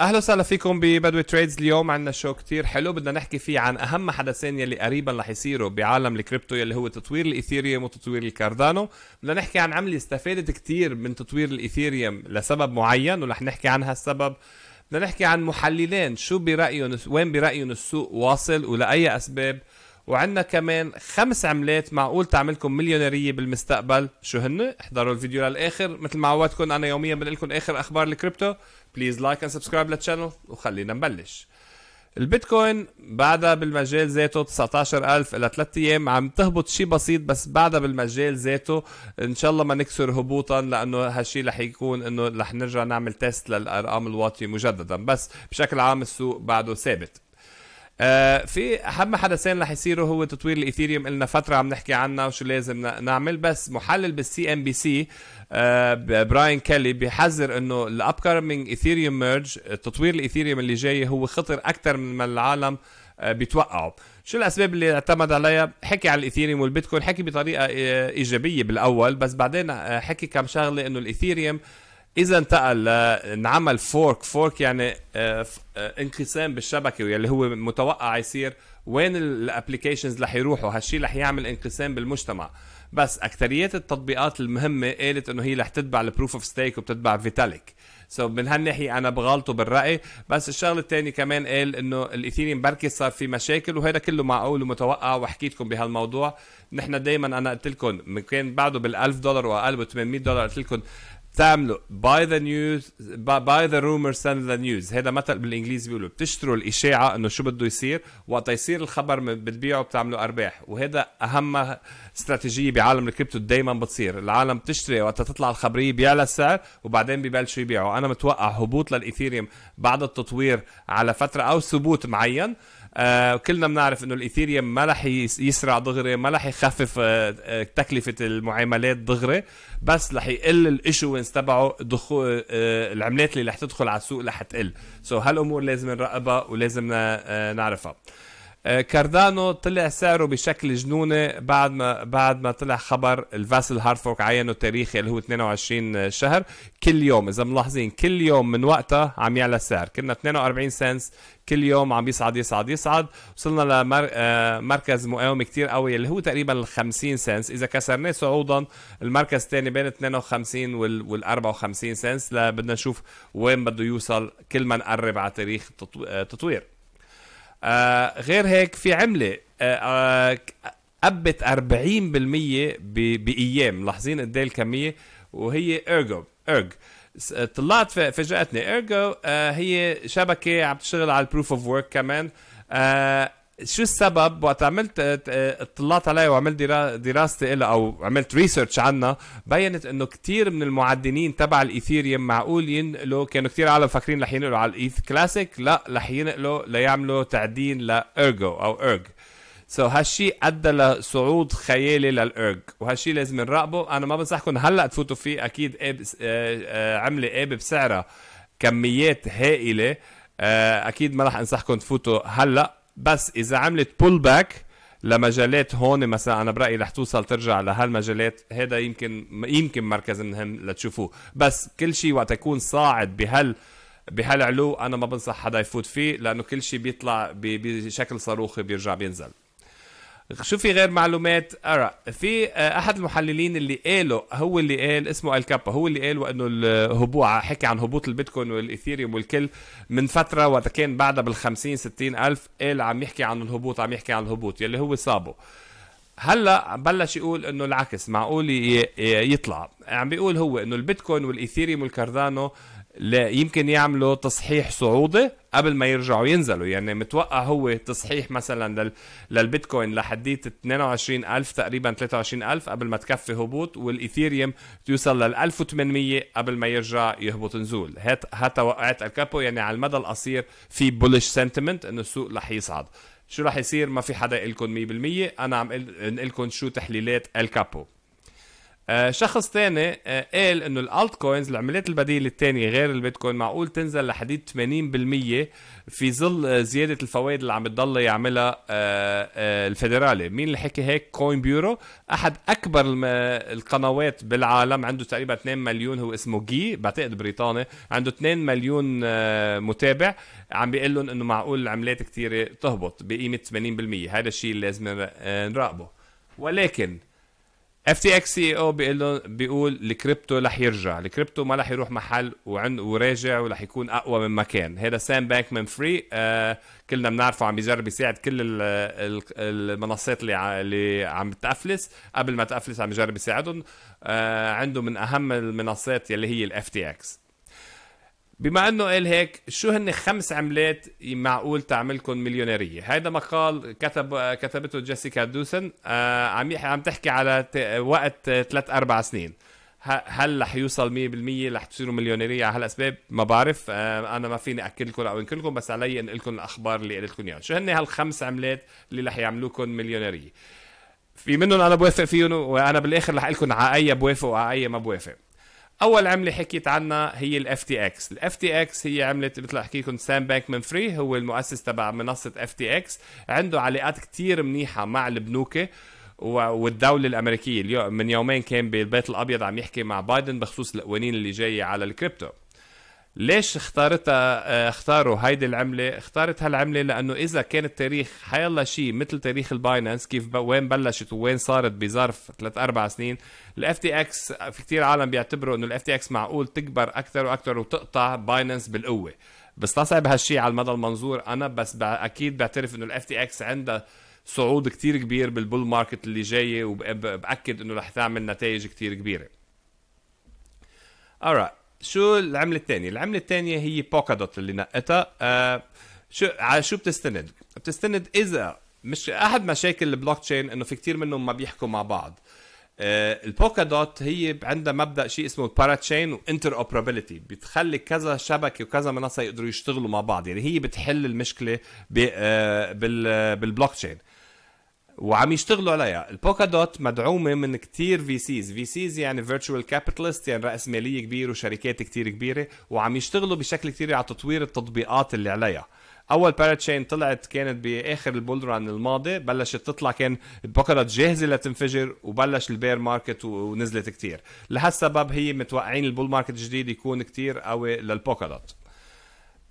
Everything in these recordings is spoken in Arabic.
اهلا وسهلا فيكم ببدوي تريدز اليوم عندنا شو كتير حلو بدنا نحكي فيه عن اهم حدثين يلي قريبا رح يصيروا بعالم الكريبتو يلي هو تطوير الايثيريوم وتطوير الكاردانو بدنا نحكي عن عمله استفادت كتير من تطوير الايثيريوم لسبب معين ورح نحكي عن هالسبب بدنا نحكي عن محللين شو برايهم وين برايهم السوق واصل ولاي اسباب وعندنا كمان خمس عملات معقول تعملكم مليونيريه بالمستقبل شو هن احضروا الفيديو للاخر مثل ما عودتكم انا يوميا بنقلكم لكم اخر اخبار الكريبتو بليز لايك اند سبسكرايب للشانل وخلينا نبلش البيتكوين بعدها بالمجال ذاته 19000 الى 3 ايام عم تهبط شيء بسيط بس بعدها بالمجال ذاته ان شاء الله ما نكسر هبوطا لانه هالشيء رح يكون انه رح نرجع نعمل تيست للارقام الواطيه مجددا بس بشكل عام السوق بعده ثابت آه في اهم حدثين رح يصيروا هو تطوير الايثيريوم لنا فتره عم نحكي عنها وشو لازم نعمل بس محلل بالسي ام آه، بي سي براين كيلي بيحذر انه الابكامينج ايثيريوم ميرج تطوير الايثيريوم اللي جاي هو خطر اكثر من ما العالم آه، بيتوقعوا شو الاسباب اللي اعتمد عليها حكي على الايثيريوم والبيتكوين حكي بطريقه آه، ايجابيه بالاول بس بعدين حكي كم شغله انه الايثيريوم اذا انتقل انعمل فورك فورك يعني آه، آه، انقسام بالشبكه واللي هو متوقع يصير وين الابلكيشنز رح يروحوا هالشيء رح يعمل انقسام بالمجتمع بس اكثريات التطبيقات المهمه قالت انه هي رح تتبع البروف اوف ستيك وبتتبع فيتاليك سو so من هالناحيه انا بغلطه بالراي بس الشغله الثانيه كمان قال انه الايثيريوم بركي صار في مشاكل وهذا كله معقول ومتوقع وحكيتكم بهالموضوع نحن دايما انا قلت لكم كان بعده بال1000 دولار واقل ب 800 دولار قلت لكم بتعملوا باي ذا نيوز باي ذا رومر سند ذا نيوز هذا مثل بالانجليزي بيقولوا بتشتروا الاشاعه انه شو بده يصير وقت يصير الخبر بتبيعه بتعملوا ارباح وهذا اهم استراتيجيه بعالم الكريبتو دائما بتصير العالم بتشتري وقت تطلع الخبريه بيعلى السعر وبعدين ببلشوا يبيعوا انا متوقع هبوط للايثيريوم بعد التطوير على فتره او ثبوت معين آه كلنا بنعرف انه الايثيريوم ما رح يسرع دغري ما رح يخفف آه،, آه تكلفه المعاملات دغري بس رح يقل الايشوينس تبعه دخول آه العملات اللي رح تدخل على السوق رح تقل سو so هالامور لازم نراقبها ولازم آه، نعرفها آه، كاردانو طلع سعره بشكل جنوني بعد ما بعد ما طلع خبر الفاسل هارفوك عينه تاريخي اللي هو 22 شهر كل يوم اذا ملاحظين كل يوم من وقتها عم يعلى السعر كنا 42 سنت كل يوم عم يصعد يصعد يصعد وصلنا لمركز آه، مقاومه كتير قوي اللي هو تقريبا ال 50 سنت اذا كسرناه صعودا المركز الثاني بين 52 وال 54 سنت بدنا نشوف وين بده يوصل كل ما نقرب على تاريخ آه، التطوير آه، غير هيك في عمله أبت آه، آه، أربعين 40% بايام لاحظين قد ايه الكميه وهي ارجو ارج طلعت فاجاتني ارجو هي شبكه عم تشتغل على البروف اوف ورك كمان شو السبب وقت عملت آه، آه، اطلعت عليها وعملت دراستي لها او عملت ريسيرش عنها بينت انه كثير من المعدنين تبع الايثيريوم معقول ينقلوا كانوا كثير عالم فاكرين رح ينقلوا على الايث كلاسيك لا رح ينقلوا ليعملوا تعدين لارجو او ارج سو so, هالشيء ادى لصعود خيالي للارج وهالشيء لازم نراقبه انا ما بنصحكم هلا تفوتوا فيه اكيد آه، عمله ايه بسعرها كميات هائله اكيد ما راح انصحكم تفوتوا هلا بس اذا عملت بول باك لمجالات هون مثلا انا برايي رح توصل ترجع لهالمجالات هذا يمكن يمكن مركز مهم لتشوفوه بس كل شيء وقت يكون صاعد بهال بهالعلو انا ما بنصح حدا يفوت فيه لانه كل شيء بيطلع بشكل صاروخي بيرجع بينزل شو في غير معلومات ارى في آه، احد المحللين اللي قالوا هو اللي قال اسمه الكابا هو اللي قال انه الهبوع حكي عن هبوط البيتكوين والايثيريوم والكل من فتره وقت كان بعدها بال 50 60 الف قال عم يحكي عن الهبوط عم يحكي عن الهبوط يلي هو صابه هلا بلش يقول انه العكس معقول يطلع عم يعني بيقول هو انه البيتكوين والايثيريوم والكاردانو لا يمكن يعملوا تصحيح صعودي قبل ما يرجعوا ينزلوا يعني متوقع هو تصحيح مثلا لل... للبيتكوين لحديت 22000 تقريبا 23000 قبل ما تكفي هبوط والايثيريوم توصل لل 1800 قبل ما يرجع يهبط نزول هات هات وقعت الكابو يعني على المدى القصير في بولش سنتمنت انه السوق رح يصعد شو رح يصير ما في حدا يقول لكم 100% انا عم قل لكم شو تحليلات الكابو آه، شخص ثاني آه، قال انه الالت كوينز العملات البديله الثانيه غير البيتكوين معقول تنزل لحديد 80% في ظل آه، زياده الفوائد اللي عم تضل يعملها الفدرالي مين اللي حكي هيك كوين بيورو احد اكبر القنوات بالعالم عنده تقريبا 2 مليون هو اسمه جي بعتقد بريطاني عنده 2 مليون متابع عم بيقول لهم انه معقول العملات كثيره تهبط بقيمه 80% هذا الشيء اللي لازم نراقبه ولكن اف تي اكس سي او بيقول له بيقول الكريبتو رح يرجع الكريبتو ما رح يروح محل وعن وراجع ورح يكون اقوى من ما كان هذا سام بانك من فري آه كلنا بنعرفه عم يجرب يساعد كل المنصات اللي اللي عم تافلس قبل ما تافلس عم يجرب يساعدهم آه عنده من اهم المنصات يلي هي الاف تي اكس بما انه قال هيك شو هن خمس عملات معقول تعملكم مليونيريه هذا مقال كتب كتبته جيسيكا دوسن آه، عم عم تحكي على وقت آه، ثلاث اربع سنين هل رح يوصل 100% رح تصيروا مليونيرية على هالاسباب ما بعرف آه، انا ما فيني اكد لكم او انكلكم بس علي انقلكم لكم الاخبار اللي قلت لكم اياها شو هن هالخمس عملات اللي رح يعملوكم مليونيريه في منهم انا بوافق فيهم وانا بالاخر رح اقول لكم على اي بوافق وعلى اي ما بوافق اول عمله حكيت عنها هي الاف تي اكس الاف تي اكس هي عمله مثل احكي لكم سام بانك من فري هو المؤسس تبع منصه اف تي اكس عنده علاقات كتير منيحه مع البنوك والدولة الأمريكية من يومين كان بالبيت الأبيض عم يحكي مع بايدن بخصوص القوانين اللي جاية على الكريبتو ليش اختارتها آه، اختاروا هيدي العمله اختارت هالعمله لانه اذا كان التاريخ حيلا شيء مثل تاريخ الباينانس كيف وين بلشت ووين صارت بظرف ثلاث اربع سنين الاف تي اكس في كثير عالم بيعتبروا انه الاف تي اكس معقول تكبر اكثر واكثر وتقطع باينانس بالقوه بستصعب هالشيء على المدى المنظور انا بس اكيد بعترف انه الاف تي اكس عندها صعود كتير كبير بالبول ماركت اللي جايه وباكد انه رح تعمل نتائج كتير كبيره alright شو العمله الثانيه العمله الثانيه هي بوكا دوت اللي نقتها آه شو على شو بتستند بتستند اذا مش احد مشاكل البلوك تشين انه في كتير منهم ما بيحكوا مع بعض آه البوكا دوت هي عندها مبدا شيء اسمه الباراتشين وانتر اوبرابيلتي بتخلي كذا شبكه وكذا منصه يقدروا يشتغلوا مع بعض يعني هي بتحل المشكله آه بال بالبلوك تشين وعم يشتغلوا عليها البوكا دوت مدعومه من كتير في سيز في سيز يعني فيرتشوال كابيتالست يعني راسماليه كبيره وشركات كتير كبيره وعم يشتغلوا بشكل كتير على تطوير التطبيقات اللي عليها اول باراتشين طلعت كانت باخر البول ران الماضي بلشت تطلع كان بكره جاهزه لتنفجر وبلش البير ماركت ونزلت كتير لهالسبب هي متوقعين البول ماركت الجديد يكون كتير قوي دوت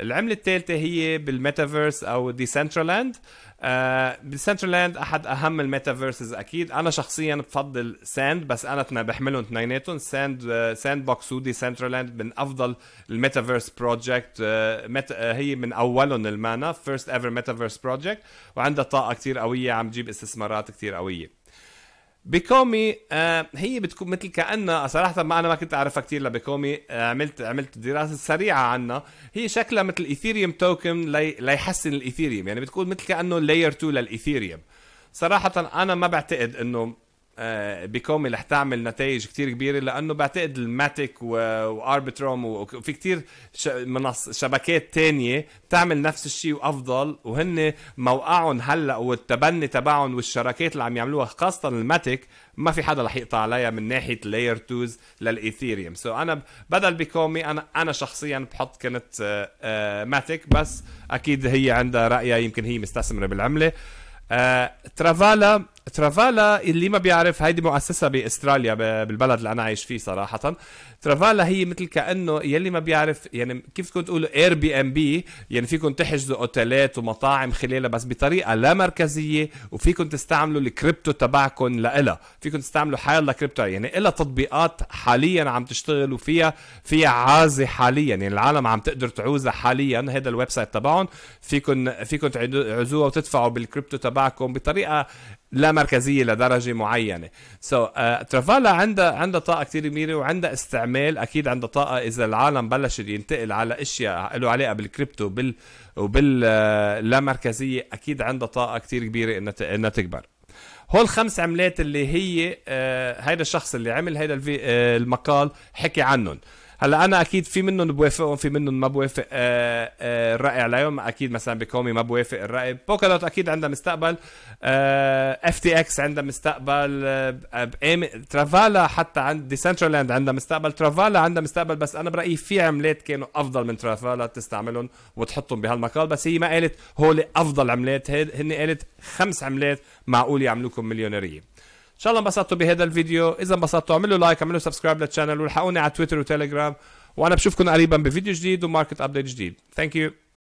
العملة الثالثة هي بالميتافيرس أو ديسنترلاند آه بالسنترلاند أحد أهم الميتافيرسز أكيد أنا شخصيا بفضل ساند بس أنا بحملهم اثنيناتهم ساند ساند بوكس وديسنترلاند من أفضل الميتافيرس بروجكت آه، آه، هي من أولهم المانا فيرست ايفر ميتافيرس بروجكت وعندها طاقة كثير قوية عم تجيب استثمارات كثير قوية بيكومي آه هي بتكون مثل كانها صراحه ما انا ما كنت اعرفها كثير لبيكومي آه عملت عملت دراسه سريعه عنها هي شكلها مثل ايثيريوم توكن لي ليحسن الايثيريوم يعني بتكون مثل كانه لاير 2 للايثيريوم صراحه انا ما بعتقد انه آه، بكومي رح تعمل نتائج كتير كبيره لانه بعتقد الماتيك واربتروم وفي كتير منص شبكات تانية بتعمل نفس الشيء وافضل وهن موقعهم هلا والتبني تبعهم والشراكات اللي عم يعملوها خاصه الماتيك ما في حدا رح يقطع عليها من ناحيه لاير 2 للايثيريوم سو so انا بدل بكومي انا انا شخصيا بحط كنت آه، آه، ماتيك بس اكيد هي عندها رايها يمكن هي مستثمره بالعمله ترافالا ترافالا اللي ما بيعرف هيدي مؤسسة باستراليا بالبلد اللي انا عايش فيه صراحة ترافالا هي مثل كانه يلي ما بيعرف يعني كيف تكون تقولوا اير بي ام بي يعني فيكم تحجزوا اوتيلات ومطاعم خلالها بس بطريقة لا مركزية وفيكم تستعملوا الكريبتو تبعكم لإلها فيكم تستعملوا حالها كريبتو يعني إلها تطبيقات حاليا عم تشتغل وفيها فيها عازة حاليا يعني العالم عم تقدر تعوزها حاليا هذا الويب سايت تبعهم فيكم فيكم تعزوها وتدفعوا بالكريبتو تبعكم بطريقة لا مركزيه لدرجه معينه سو so, uh, آه، ترافالا عندها عندها طاقه كثير كبيره وعندها استعمال اكيد عندها طاقه اذا العالم بلش ينتقل على اشياء له علاقه بالكريبتو بال وباللامركزيه آه، مركزيه اكيد عندها طاقه كثير كبيره انها انها تكبر هول الخمس عملات اللي هي uh, هيدا الشخص اللي عمل هيدا المقال حكي عنهم هلا انا اكيد في منهم بوافقهم في منهم ما بوافق الراي آه، آه، عليهم اكيد مثلا بكومي ما بوافق الراي دوت اكيد عندها مستقبل آه، اف تي اكس عندها مستقبل ترافالا حتى عند ديسنترلاند عندها مستقبل ترافالا عندها مستقبل بس انا برايي في عملات كانوا افضل من ترافالا تستعملهم وتحطهم بهالمقال بس هي ما قالت هول افضل عملات هن قالت خمس عملات معقول يعملوكم مليونيريه ان شاء الله انبسطتوا بهذا الفيديو اذا انبسطتوا اعملوا لايك اعملوا سبسكرايب للشانل والحقوني على تويتر وتليجرام وانا بشوفكم قريبا بفيديو جديد وماركت ابديت جديد ثانك يو